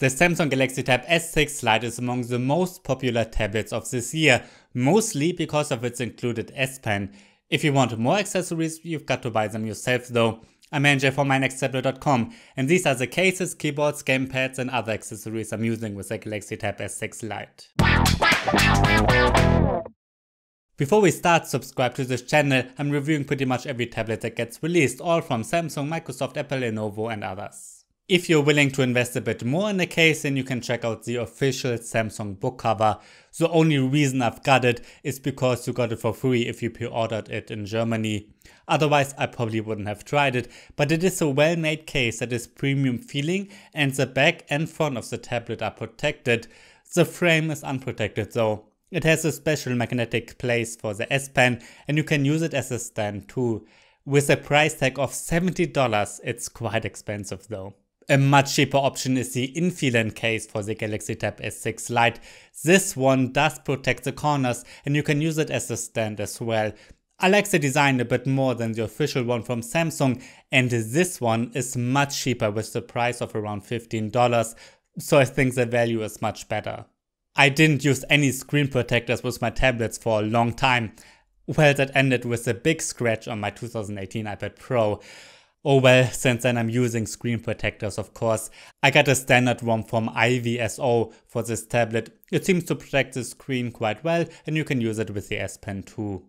The Samsung Galaxy Tab S6 Lite is among the most popular tablets of this year, mostly because of its included S Pen. If you want more accessories, you've got to buy them yourself though. I'm manager for mynexttablet.com and these are the cases, keyboards, gamepads and other accessories I'm using with the Galaxy Tab S6 Lite. Before we start, subscribe to this channel. I'm reviewing pretty much every tablet that gets released, all from Samsung, Microsoft, Apple, Lenovo and others. If you're willing to invest a bit more in the case, then you can check out the official Samsung book cover. The only reason I've got it is because you got it for free if you pre-ordered it in Germany. Otherwise, I probably wouldn't have tried it, but it is a well-made case that is premium feeling and the back and front of the tablet are protected. The frame is unprotected though. It has a special magnetic place for the S Pen and you can use it as a stand too. With a price tag of $70, it's quite expensive though. A much cheaper option is the in case for the Galaxy Tab S6 Lite. This one does protect the corners and you can use it as a stand as well. I like the design a bit more than the official one from Samsung and this one is much cheaper with the price of around $15, so I think the value is much better. I didn't use any screen protectors with my tablets for a long time. Well, that ended with a big scratch on my 2018 iPad Pro. Oh well, since then I'm using screen protectors of course. I got a standard one from IVSO for this tablet. It seems to protect the screen quite well and you can use it with the S Pen too.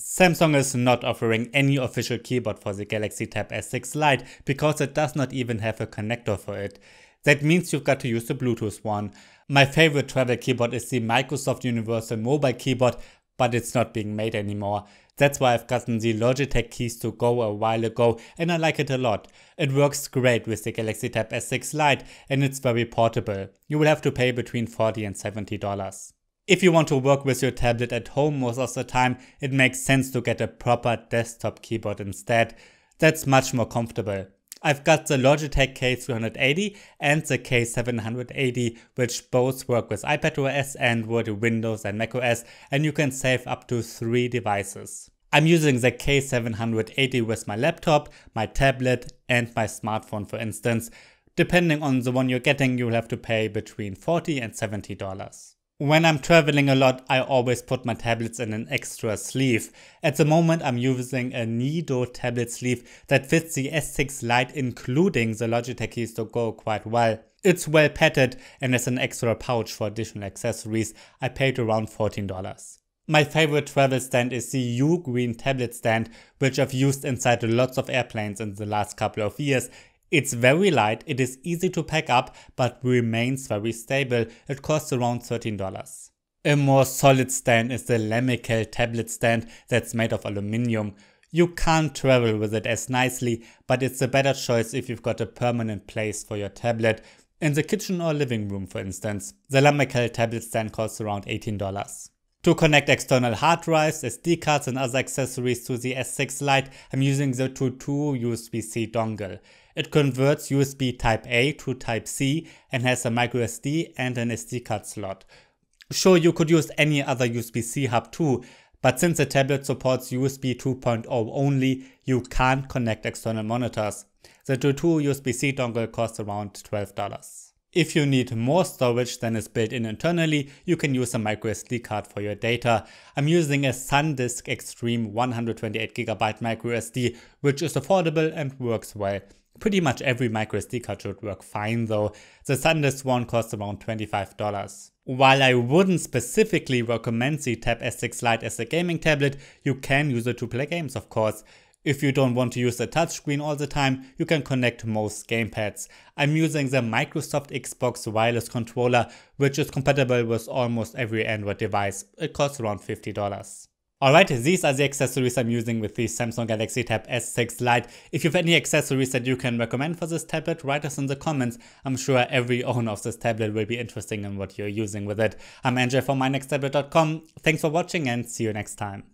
Samsung is not offering any official keyboard for the Galaxy Tab S6 Lite because it does not even have a connector for it. That means you've got to use the Bluetooth one. My favorite travel keyboard is the Microsoft Universal Mobile Keyboard, but it's not being made anymore. That's why I've gotten the Logitech keys to go a while ago and I like it a lot. It works great with the Galaxy Tab S6 Lite and it's very portable. You will have to pay between 40 and 70 dollars. If you want to work with your tablet at home most of the time, it makes sense to get a proper desktop keyboard instead. That's much more comfortable. I've got the Logitech K380 and the K780, which both work with iPadOS and with Windows and macOS, and you can save up to three devices. I'm using the K780 with my laptop, my tablet and my smartphone for instance. Depending on the one you're getting, you'll have to pay between 40 and $70. When I'm traveling a lot, I always put my tablets in an extra sleeve. At the moment, I'm using a Nido tablet sleeve that fits the S6 Lite including the Logitech Keys to Go quite well. It's well padded and has an extra pouch for additional accessories. I paid around $14. My favorite travel stand is the U Green tablet stand, which I've used inside lots of airplanes in the last couple of years it's very light, it is easy to pack up, but remains very stable. It costs around $13. A more solid stand is the Lamical tablet stand that's made of aluminium. You can't travel with it as nicely, but it's a better choice if you've got a permanent place for your tablet, in the kitchen or living room for instance. The Lamical tablet stand costs around $18. To connect external hard drives, SD cards and other accessories to the S6 Lite, I'm using the 22 USB-C dongle. It converts USB Type-A to Type-C and has a microSD and an SD card slot. Sure, you could use any other USB-C hub too, but since the tablet supports USB 2.0 only, you can't connect external monitors. The two USB-C dongle costs around $12. If you need more storage than is built in internally, you can use a microSD card for your data. I'm using a SanDisk Extreme 128GB microSD, which is affordable and works well. Pretty much every microSD card should work fine though. The SanDisk one costs around $25. While I wouldn't specifically recommend the Tab S6 Lite as a gaming tablet, you can use it to play games of course. If you don't want to use the touchscreen all the time, you can connect most gamepads. I'm using the Microsoft Xbox Wireless Controller, which is compatible with almost every Android device. It costs around $50. Alright, these are the accessories I'm using with the Samsung Galaxy Tab S6 Lite. If you have any accessories that you can recommend for this tablet, write us in the comments. I'm sure every owner of this tablet will be interesting in what you're using with it. I'm Andrew from mynexttablet.com. Thanks for watching and see you next time.